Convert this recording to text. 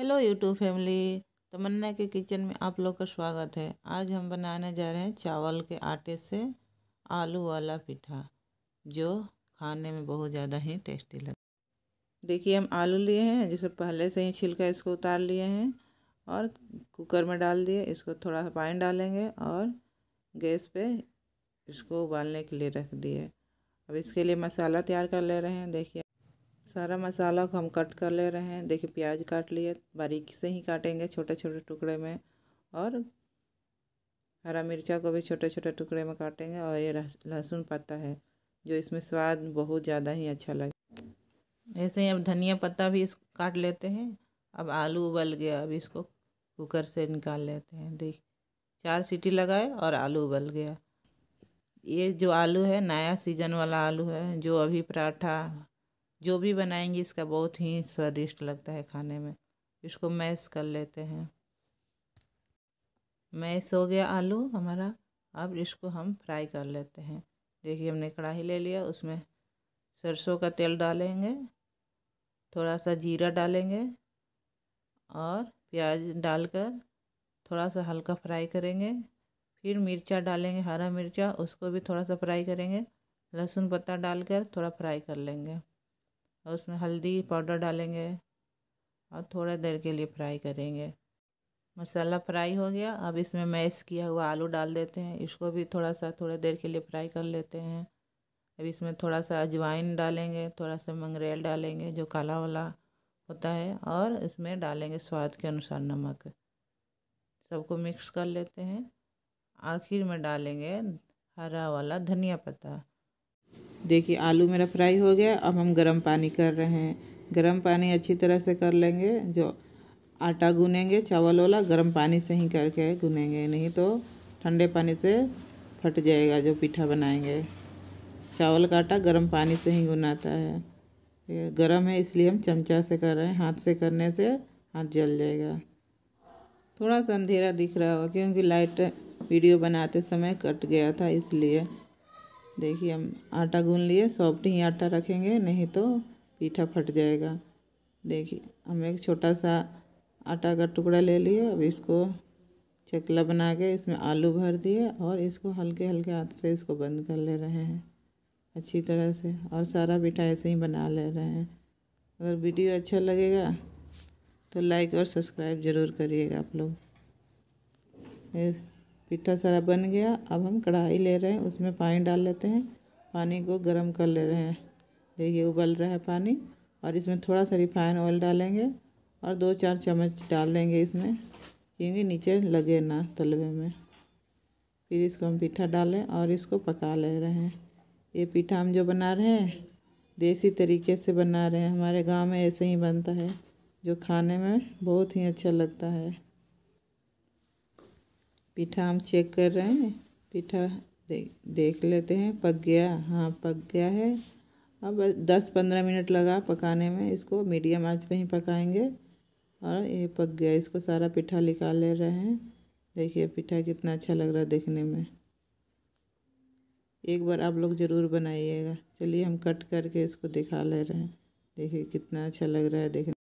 hello YouTube family तमन्ना के kitchen में आप लोग का स्वागत है आज हम बनाने जा रहे हैं चावल के आटे से आलू वाला पिठा जो खाने में बहुत ज़्यादा ही टेस्टी लगता देखिए हम आलू लिए हैं जिसे पहले से ही छिलका इसको उतार लिए हैं और कुकर में डाल दिए इसको थोड़ा सा पानी डालेंगे और गैस पर इसको उबालने के लिए रख दिए अब इसके लिए मसाला तैयार कर ले रहे हैं देखिए सारा मसाला को हम कट कर ले रहे हैं देखिए प्याज काट लिए बारीक से ही काटेंगे छोटे छोटे टुकड़े में और हरा मिर्चा को भी छोटे छोटे टुकड़े में काटेंगे और ये लहसुन पत्ता है जो इसमें स्वाद बहुत ज़्यादा ही अच्छा लगे ऐसे ही अब धनिया पत्ता भी इसको काट लेते हैं अब आलू उबल गया अब इसको कुकर से निकाल लेते हैं देख चार सीटी लगाए और आलू उबल गया ये जो आलू है नया सीजन वाला आलू है जो अभी पराठा जो भी बनाएंगी इसका बहुत ही स्वादिष्ट लगता है खाने में इसको मैश कर लेते हैं मैश हो गया आलू हमारा अब इसको हम फ्राई कर लेते हैं देखिए हमने कढ़ाई ले लिया उसमें सरसों का तेल डालेंगे थोड़ा सा जीरा डालेंगे और प्याज डालकर थोड़ा सा हल्का फ्राई करेंगे फिर मिर्चा डालेंगे हरा मिर्चा उसको भी थोड़ा सा फ्राई करेंगे लहसुन पत्ता डालकर थोड़ा फ्राई कर लेंगे और उसमें हल्दी पाउडर डालेंगे और थोड़ा देर के लिए फ्राई करेंगे मसाला फ्राई हो गया अब इसमें मैश किया हुआ आलू डाल देते हैं इसको भी थोड़ा सा थोड़ा देर के लिए फ्राई कर लेते हैं अब इसमें थोड़ा सा अजवाइन डालेंगे थोड़ा सा मंगरेल डालेंगे जो काला वाला होता है और इसमें डालेंगे स्वाद के अनुसार नमक सबको मिक्स कर लेते हैं आखिर में डालेंगे हरा वाला धनिया पत्ता देखिए आलू मेरा फ्राई हो गया अब हम गर्म पानी कर रहे हैं गर्म पानी अच्छी तरह से कर लेंगे जो आटा गूनेंगे चावल वाला गर्म पानी से ही करके गूनेंगे नहीं तो ठंडे पानी से फट जाएगा जो पीठा बनाएंगे चावल का आटा गर्म पानी से ही गुनाता है ये गर्म है इसलिए हम चमचा से कर रहे हैं हाथ से करने से हाथ जल जाएगा थोड़ा सा अंधेरा दिख रहा होगा क्योंकि लाइट वीडियो बनाते समय कट गया था इसलिए देखिए हम आटा गून लिए सॉफ्ट ही आटा रखेंगे नहीं तो पीठा फट जाएगा देखिए हम एक छोटा सा आटा का टुकड़ा ले लिए अब इसको चकला बना के इसमें आलू भर दिए और इसको हल्के हल्के हाथ से इसको बंद कर ले रहे हैं अच्छी तरह से और सारा पीठा ऐसे ही बना ले रहे हैं अगर वीडियो अच्छा लगेगा तो लाइक और सब्सक्राइब ज़रूर करिएगा आप लोग पिट्ठा सारा बन गया अब हम कढ़ाई ले रहे हैं उसमें पानी डाल लेते हैं पानी को गर्म कर ले रहे हैं देखिए उबल रहा है पानी और इसमें थोड़ा सा रिफाइन ऑयल डालेंगे और दो चार चम्मच डाल देंगे इसमें क्योंकि नीचे लगे ना तलवे में फिर इसको हम पीठा डालें और इसको पका ले रहे हैं ये पीठा हम जो बना रहे हैं देसी तरीके से बना रहे हैं हमारे गांव में ऐसे ही बनता है जो खाने में बहुत ही अच्छा लगता है पीठा हम चेक कर रहे हैं पीठा दे, देख लेते हैं पक गया हाँ पक गया है अब दस पंद्रह मिनट लगा पकाने में इसको मीडियम आंच पे ही पकाएंगे और ये पक गया इसको सारा पीठा निकाल ले रहे हैं देखिए पीठा कितना अच्छा लग रहा है देखने में एक बार आप लोग ज़रूर बनाइएगा चलिए हम कट करके इसको दिखा ले रहे हैं देखिए कितना अच्छा लग रहा है देखने